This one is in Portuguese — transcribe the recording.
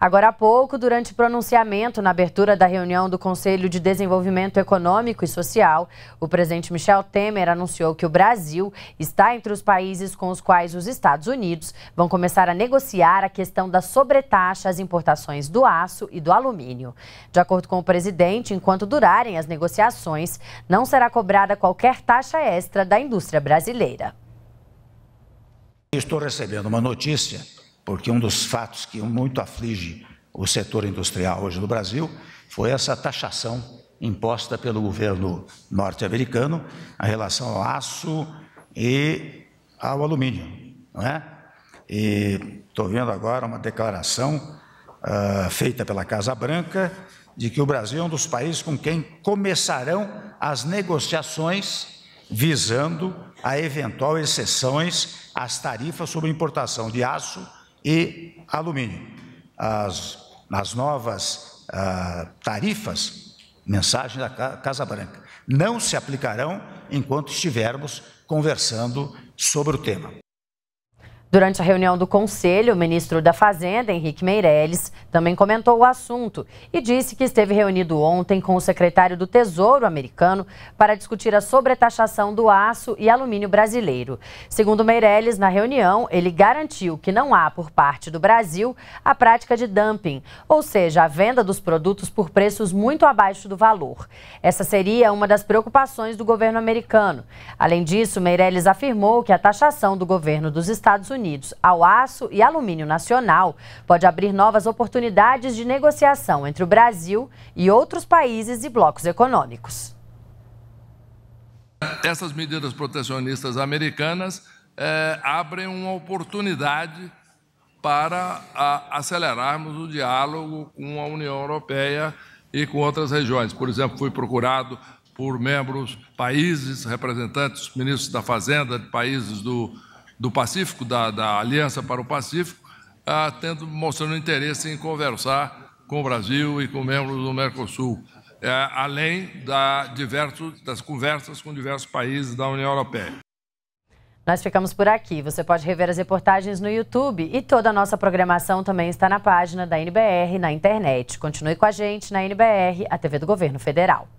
Agora há pouco, durante o pronunciamento na abertura da reunião do Conselho de Desenvolvimento Econômico e Social, o presidente Michel Temer anunciou que o Brasil está entre os países com os quais os Estados Unidos vão começar a negociar a questão da sobretaxa às importações do aço e do alumínio. De acordo com o presidente, enquanto durarem as negociações, não será cobrada qualquer taxa extra da indústria brasileira. Estou recebendo uma notícia porque um dos fatos que muito aflige o setor industrial hoje no Brasil foi essa taxação imposta pelo governo norte-americano em relação ao aço e ao alumínio, não é? E estou vendo agora uma declaração uh, feita pela Casa Branca de que o Brasil é um dos países com quem começarão as negociações visando a eventual exceções às tarifas sobre importação de aço e alumínio. As, nas novas ah, tarifas, mensagem da Casa Branca, não se aplicarão enquanto estivermos conversando sobre o tema. Durante a reunião do Conselho, o ministro da Fazenda, Henrique Meirelles, também comentou o assunto e disse que esteve reunido ontem com o secretário do Tesouro americano para discutir a sobretaxação do aço e alumínio brasileiro. Segundo Meirelles, na reunião, ele garantiu que não há, por parte do Brasil, a prática de dumping, ou seja, a venda dos produtos por preços muito abaixo do valor. Essa seria uma das preocupações do governo americano. Além disso, Meirelles afirmou que a taxação do governo dos Estados Unidos Unidos ao aço e alumínio nacional pode abrir novas oportunidades de negociação entre o Brasil e outros países e blocos econômicos. Essas medidas protecionistas americanas é, abrem uma oportunidade para a, acelerarmos o diálogo com a União Europeia e com outras regiões. Por exemplo, fui procurado por membros, países, representantes, ministros da Fazenda de países do, do Pacífico, da, da Aliança para o Pacífico, ah, tendo, mostrando interesse em conversar com o Brasil e com membros do Mercosul, eh, além da diversos, das conversas com diversos países da União Europeia. Nós ficamos por aqui. Você pode rever as reportagens no YouTube e toda a nossa programação também está na página da NBR na internet. Continue com a gente na NBR, a TV do Governo Federal.